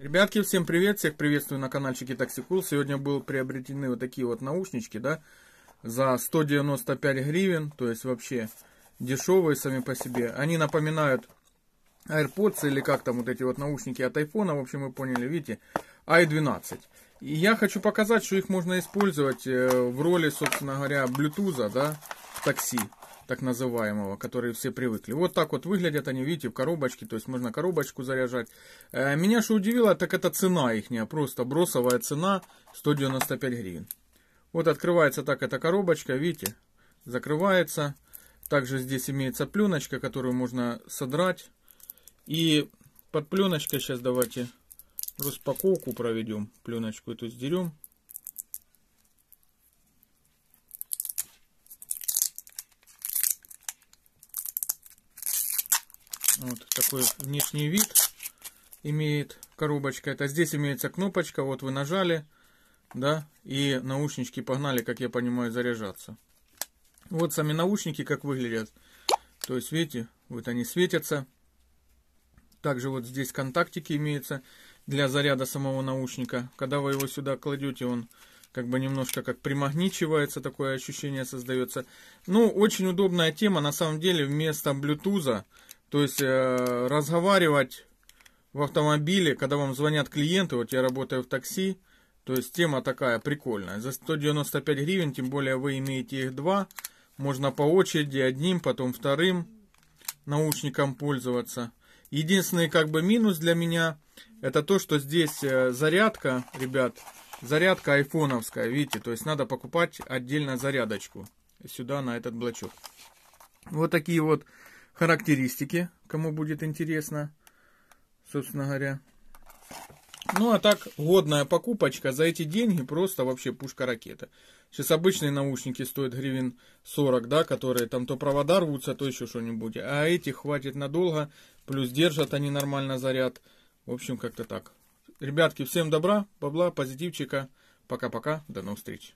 Ребятки, всем привет! Всех приветствую на каналчике Таксикул. Сегодня были приобретены вот такие вот наушнички, да, за 195 гривен, то есть вообще дешевые сами по себе. Они напоминают AirPods или как там вот эти вот наушники от iPhone, в общем, вы поняли, видите, i12. И я хочу показать, что их можно использовать э, в роли, собственно говоря, Bluetooth, да, в такси так называемого, которые все привыкли. Вот так вот выглядят они, видите, в коробочке, то есть можно коробочку заряжать. Э, меня что удивило, так это цена ихняя, просто бросовая цена 195 гривен. Вот открывается так эта коробочка, видите, закрывается. Также здесь имеется пленочка, которую можно содрать. И под пленочкой сейчас давайте распаковку проведем. Пленочку эту сдерем. Вот такой внешний вид имеет коробочка. Это здесь имеется кнопочка, вот вы нажали, да, и наушнички погнали, как я понимаю, заряжаться. Вот сами наушники как выглядят. То есть, видите, вот они светятся. Также вот здесь контактики имеются для заряда самого наушника. Когда вы его сюда кладете, он как бы немножко как примагничивается, такое ощущение создается. Ну, очень удобная тема, на самом деле, вместо Bluetooth то есть э, разговаривать в автомобиле, когда вам звонят клиенты, вот я работаю в такси, то есть тема такая прикольная. За 195 гривен, тем более вы имеете их два, можно по очереди одним, потом вторым наушником пользоваться. Единственный как бы минус для меня, это то, что здесь э, зарядка, ребят, зарядка айфоновская, видите, то есть надо покупать отдельно зарядочку сюда на этот блочок. Вот такие вот характеристики, кому будет интересно, собственно говоря. Ну а так, годная покупочка. За эти деньги просто вообще пушка-ракета. Сейчас обычные наушники стоят гривен 40, да, которые там то провода рвутся, то еще что-нибудь. А эти хватит надолго, плюс держат они нормально заряд. В общем, как-то так. Ребятки, всем добра, бабла, позитивчика. Пока-пока, до новых встреч.